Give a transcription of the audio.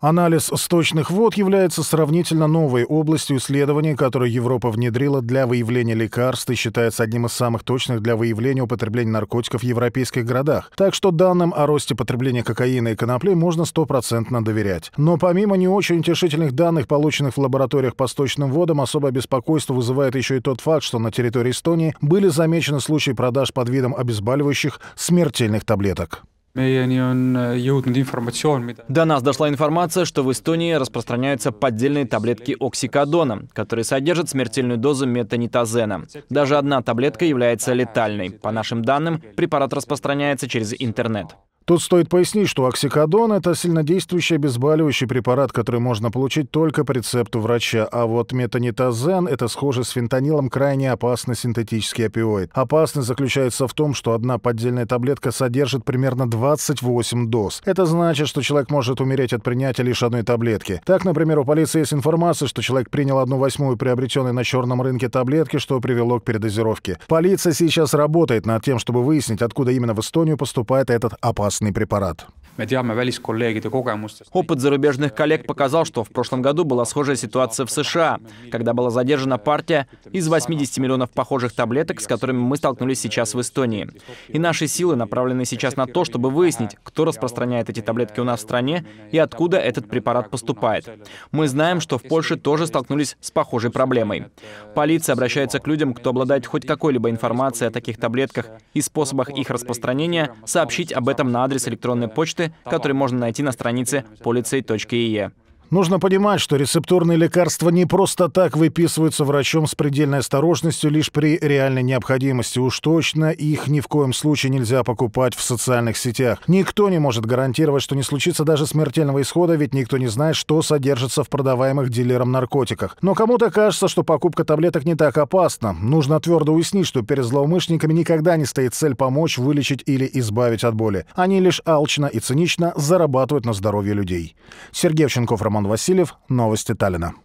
Анализ сточных вод является сравнительно новой областью исследований, которую Европа внедрила для выявления лекарств и считается одним из самых точных для выявления употребления наркотиков в европейских городах. Так что данным о росте потребления кокаина и конопли можно стопроцентно доверять. Но помимо не очень утешительных данных, полученных в лабораториях по сточным водам, особое беспокойство вызывает еще и тот факт, что на территории Эстонии были замечены случаи продаж под видом обезболивающих смертельных таблеток. Äh, До нас дошла информация, что в Эстонии распространяются поддельные таблетки оксикодона, которые содержат смертельную дозу метанитазена. Даже одна таблетка является летальной. По нашим данным, препарат распространяется через интернет. Тут стоит пояснить, что оксикодон — это сильнодействующий обезболивающий препарат, который можно получить только по рецепту врача, а вот метанитазен — это схоже с фентанилом крайне опасный синтетический опиоид. Опасность заключается в том, что одна поддельная таблетка содержит примерно 28 доз. Это значит, что человек может умереть от принятия лишь одной таблетки. Так, например, у полиции есть информация, что человек принял одну восьмую приобретенной на черном рынке таблетки, что привело к передозировке. Полиция сейчас работает над тем, чтобы выяснить, откуда именно в Эстонию поступает этот опасный лекарственный препарат. Опыт зарубежных коллег показал, что в прошлом году была схожая ситуация в США, когда была задержана партия из 80 миллионов похожих таблеток, с которыми мы столкнулись сейчас в Эстонии. И наши силы направлены сейчас на то, чтобы выяснить, кто распространяет эти таблетки у нас в стране и откуда этот препарат поступает. Мы знаем, что в Польше тоже столкнулись с похожей проблемой. Полиция обращается к людям, кто обладает хоть какой-либо информацией о таких таблетках и способах их распространения, сообщить об этом на адрес электронной почты информации, которые можно найти на странице policy.ie. Нужно понимать, что рецептурные лекарства не просто так выписываются врачом с предельной осторожностью лишь при реальной необходимости. Уж точно их ни в коем случае нельзя покупать в социальных сетях. Никто не может гарантировать, что не случится даже смертельного исхода, ведь никто не знает, что содержится в продаваемых дилером наркотиках. Но кому-то кажется, что покупка таблеток не так опасна. Нужно твердо уяснить, что перед злоумышленниками никогда не стоит цель помочь, вылечить или избавить от боли. Они лишь алчно и цинично зарабатывают на здоровье людей. Сергей Овченков, Роман Антон Васильев, Новости Таллина.